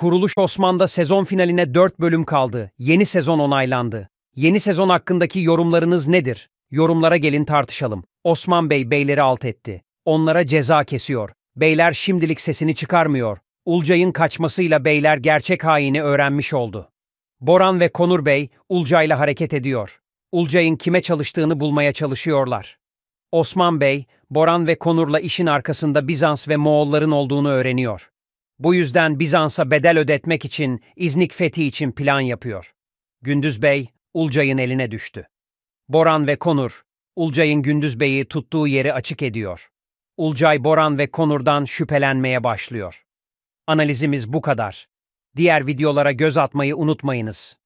Kuruluş Osman'da sezon finaline 4 bölüm kaldı. Yeni sezon onaylandı. Yeni sezon hakkındaki yorumlarınız nedir? Yorumlara gelin tartışalım. Osman Bey beyleri alt etti. Onlara ceza kesiyor. Beyler şimdilik sesini çıkarmıyor. Ulcay'ın kaçmasıyla beyler gerçek haini öğrenmiş oldu. Boran ve Konur Bey Ulcay'la hareket ediyor. Ulcay'ın kime çalıştığını bulmaya çalışıyorlar. Osman Bey, Boran ve Konur'la işin arkasında Bizans ve Moğolların olduğunu öğreniyor. Bu yüzden Bizans'a bedel ödetmek için İznik fethi için plan yapıyor. Gündüz Bey, Ulcay'ın eline düştü. Boran ve Konur, Ulcay'ın Gündüz Bey'i tuttuğu yeri açık ediyor. Ulcay, Boran ve Konur'dan şüphelenmeye başlıyor. Analizimiz bu kadar. Diğer videolara göz atmayı unutmayınız.